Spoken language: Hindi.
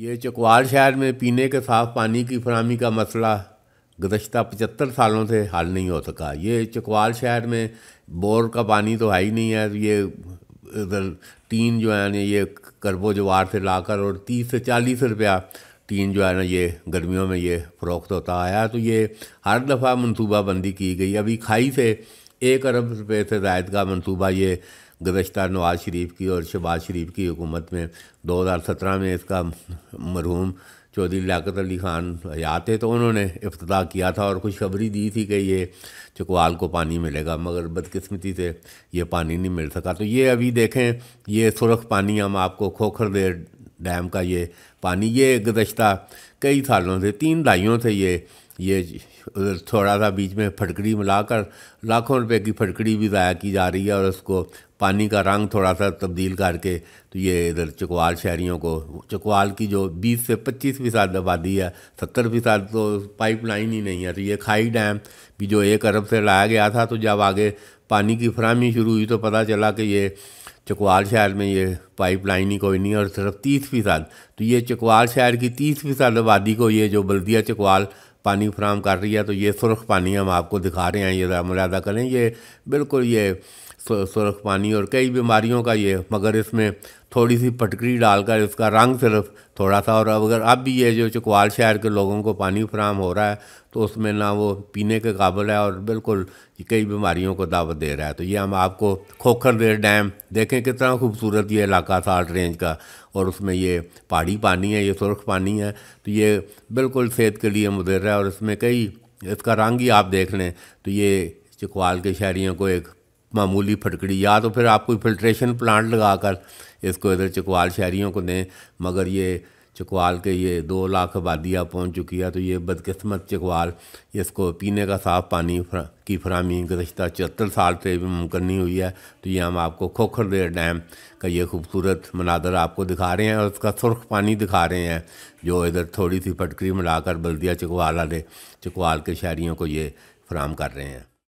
ये चकवाल शहर में पीने के साफ पानी की फरहमी का मसला गुजशत पचहत्तर सालों से हल नहीं हो सका ये चकवाल शहर में बोर का पानी तो है ही नहीं है ये इधर टीन जो है ना ये करबो जवार से लाकर और तीस से चालीस रुपया टीन जो है ना ये गर्मियों में ये फ़रोख्त होता आया तो ये हर दफ़ा मनसूबाबंदी की गई अभी खाई से एक अरब रुपये से जायद का मनसूबा ये गुजशत नवाज शरीफ की और शहबाज शरीफ की हुकूमत में 2017 में इसका मरहूम चौधरी लियाकत अली खान हयात थे तो उन्होंने इफ्तः किया था और खुशखबरी दी थी कि ये चकवाल को पानी मिलेगा मगर बदकस्मती से ये पानी नहीं मिल सका तो ये अभी देखें ये सुरख पानी हम आपको खोखर देर डैम का ये पानी ये गुजशत कई सालों से तीन दहाइयों से ये ये थोड़ा सा बीच में फटकड़ी मिलाकर लाखों रुपए की फटकड़ी भी ज़ाया की जा रही है और उसको पानी का रंग थोड़ा सा तब्दील करके तो ये इधर चकवाल शहरीों को चकवाल की जो 20 से 25 फ़ीसद आबादी है 70 फ़ीसद तो पाइप लाइन ही नहीं है तो ये खाई डैम भी जो एक अरब से लाया गया था तो जब आगे पानी की फरहमी शुरू हुई तो पता चला कि ये चकवाल शहर में ये पाइप लाइन ही कोई नहीं और सिर्फ तीस फीसद तो ये चकवाल शहर की तीस फीसद आबादी को ये जो बल्दिया चकवाल पानी फ्राहम कर रही है तो ये सुरख पानी हम आपको दिखा रहे हैं ये मुलादा करें ये बिल्कुल ये सुरख पानी और कई बीमारियों का ये मगर इसमें थोड़ी सी पटकरी डालकर इसका रंग सिर्फ थोड़ा सा और अब अगर अब भी ये जो चकवाल शहर के लोगों को पानी फ्राहम हो रहा है तो उसमें ना वो पीने के काबिल है और बिल्कुल कई बीमारियों को दावत दे रहा है तो ये हम आपको खोखर देर डैम देखें कितना खूबसूरत ये इलाका साल्ट रेंज का और उसमें ये पहाड़ी पानी है ये सुरख पानी है तो ये बिल्कुल सेहत के लिए मुदर है और इसमें कई इसका रंग ही आप देख लें तो ये चकवाल के शहरीों को एक मामूली फटकड़ी या तो फिर आप कोई फिल्ट्रेशन प्लांट लगा कर इसको इधर चकवाल शहरीों को दें मगर ये चकवाल के ये दो लाख आबादियाँ पहुँच चुकी है तो ये बदकस्मत चकवाल इसको पीने का साफ़ पानी फ्रा, की फरहमी गुजशत चौहत्तर साल से मुमकिन नहीं हुई है तो ये हम आपको खोखर देर डैम का ये खूबसूरत मनादर आपको दिखा रहे हैं और उसका सुरख पानी दिखा रहे हैं जो इधर थोड़ी सी फटकरी मिलाकर बल्दिया चकवाल वाले चकवाल के शहरीों को ये फ्राहम कर रहे हैं